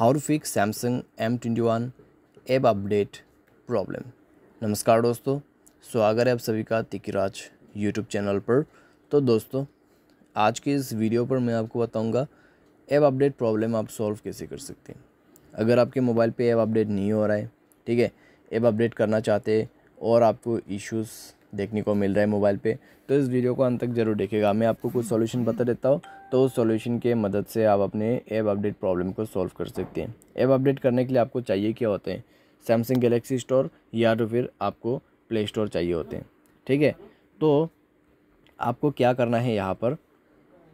how to fix Samsung M twenty one app update problem नमस्कार दोस्तों स्वागत है आप सभी का तिकराज यूट्यूब चैनल पर तो दोस्तों आज के इस वीडियो पर मैं आपको बताऊंगा एब अपडेट प्रॉब्लम आप सॉल्व कैसे कर सकते हैं अगर आपके मोबाइल पे एब अपडेट नहीं हो रहा है ठीक है ऐप अपडेट करना चाहते हैं और आपको इश्यूज़ देखने को मिल रहा है मोबाइल पे तो इस वीडियो को अंत तक जरूर देखेगा मैं आपको कुछ सॉल्यूशन बता देता हूँ तो उस सोल्यूशन के मदद से आप अपने ऐप अपडेट प्रॉब्लम को सॉल्व कर सकते हैं ऐप अपडेट करने के लिए आपको चाहिए क्या होते हैं सैमसंग गलेक्सी स्टोर या तो फिर आपको प्ले स्टोर चाहिए होते हैं ठीक है तो आपको क्या करना है यहाँ पर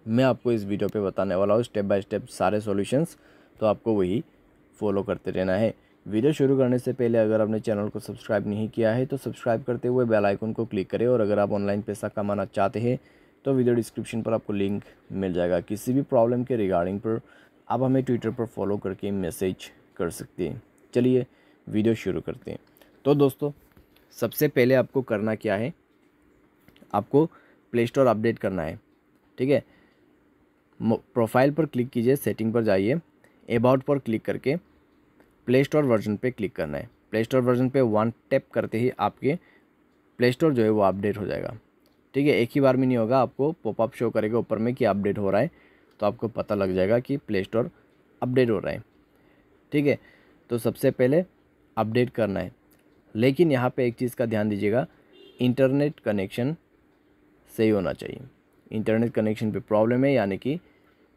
मैं आपको इस वीडियो पे बताने वाला हूँ स्टेप बाय स्टेप सारे सॉल्यूशंस तो आपको वही फॉलो करते रहना है वीडियो शुरू करने से पहले अगर आपने चैनल को सब्सक्राइब नहीं किया है तो सब्सक्राइब करते हुए बेल आइकन को क्लिक करें और अगर आप ऑनलाइन पैसा कमाना चाहते हैं तो वीडियो डिस्क्रिप्शन पर आपको लिंक मिल जाएगा किसी भी प्रॉब्लम के रिगार्डिंग पर आप हमें ट्विटर पर फॉलो करके मैसेज कर सकते हैं चलिए वीडियो शुरू करते हैं तो दोस्तों सबसे पहले आपको करना क्या है आपको प्ले स्टोर अपडेट करना है ठीक है प्रोफाइल पर क्लिक कीजिए सेटिंग पर जाइए अबाउट पर क्लिक करके प्ले स्टोर वर्जन पे क्लिक करना है प्ले स्टोर वर्जन पे वन टैप करते ही आपके प्ले स्टोर जो है वो अपडेट हो जाएगा ठीक है एक ही बार में नहीं होगा आपको पॉपअप शो करेगा ऊपर में कि अपडेट हो रहा है तो आपको पता लग जाएगा कि प्ले स्टोर अपडेट हो रहा है ठीक है तो सबसे पहले अपडेट करना है लेकिन यहाँ पे एक चीज़ का ध्यान दीजिएगा इंटरनेट कनेक्शन सही होना चाहिए इंटरनेट कनेक्शन पे प्रॉब्लम है यानी कि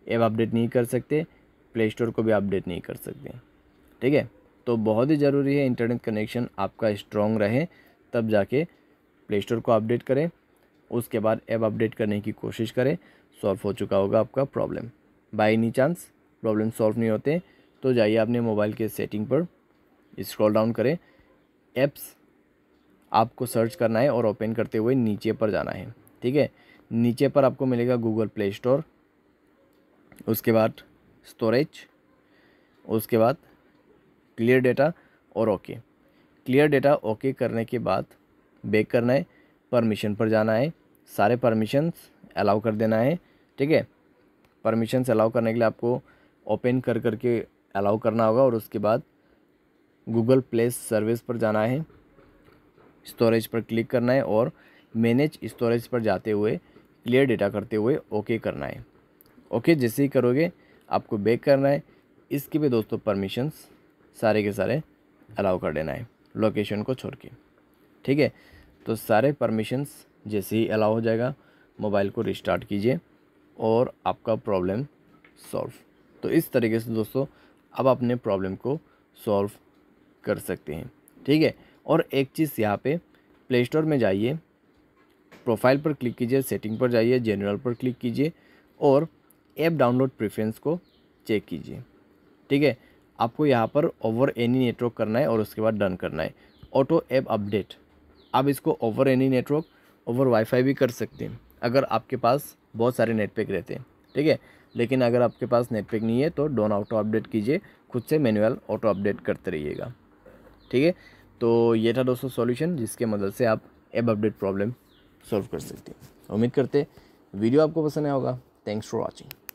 ऐप अपडेट नहीं कर सकते प्ले स्टोर को भी अपडेट नहीं कर सकते ठीक है तो बहुत ही ज़रूरी है इंटरनेट कनेक्शन आपका स्ट्रॉन्ग रहे तब जाके प्ले स्टोर को अपडेट करें उसके बाद ऐप अपडेट करने की कोशिश करें सॉल्व हो चुका होगा आपका problem by any chance problem solve नहीं होते तो जाइए आपने मोबाइल के सेटिंग पर स्क्रॉल डाउन करें ऐप्स आपको सर्च करना है और ओपन करते हुए नीचे पर जाना है ठीक है नीचे पर आपको मिलेगा गूगल प्ले स्टोर उसके बाद स्टोरेज उसके बाद क्लियर डेटा और ओके क्लियर डेटा ओके करने के बाद बैक करना है परमिशन पर जाना है सारे परमिशंस अलाउ कर देना है ठीक है परमिशंस अलाउ करने के लिए आपको ओपन कर करके अलाउ करना होगा और उसके बाद गूगल प्ले सर्विस पर जाना है स्टोरेज पर क्लिक करना है और मैनेज स्टोरेज पर जाते हुए क्लियर डेटा करते हुए ओके करना है ओके जैसे ही करोगे आपको बैक करना है इसके भी दोस्तों परमिशंस सारे के सारे अलाउ कर देना है लोकेशन को छोड़ के ठीक है तो सारे परमिशंस जैसे ही अलाउ हो जाएगा मोबाइल को रिस्टार्ट कीजिए और आपका प्रॉब्लम सॉल्व तो इस तरीके से दोस्तों अब अपने प्रॉब्लम को सॉल्व कर सकते हैं ठीक है और एक चीज़ यहाँ पे प्ले स्टोर में जाइए प्रोफाइल पर क्लिक कीजिए सेटिंग पर जाइए जनरल पर क्लिक कीजिए और ऐप डाउनलोड प्रेफरेंस को चेक कीजिए ठीक है आपको यहाँ पर ओवर एनी नेटवर्क करना है और उसके बाद डन करना है ऑटो ऐप अपडेट आप इसको over any network over wifi भी कर सकते हैं अगर आपके पास बहुत सारे नेटपैक रहते हैं ठीक है लेकिन अगर आपके पास नेटपैक नहीं है तो डोन ऑटो अपडेट कीजिए खुद से मैनुअल ऑटो अपडेट करते रहिएगा ठीक है तो ये था दोस्तों सॉल्यूशन जिसके मदद से आप एप अपडेट प्रॉब्लम सॉल्व कर सकते हैं उम्मीद करते वीडियो आपको पसंद आया होगा थैंक्स फॉर वॉचिंग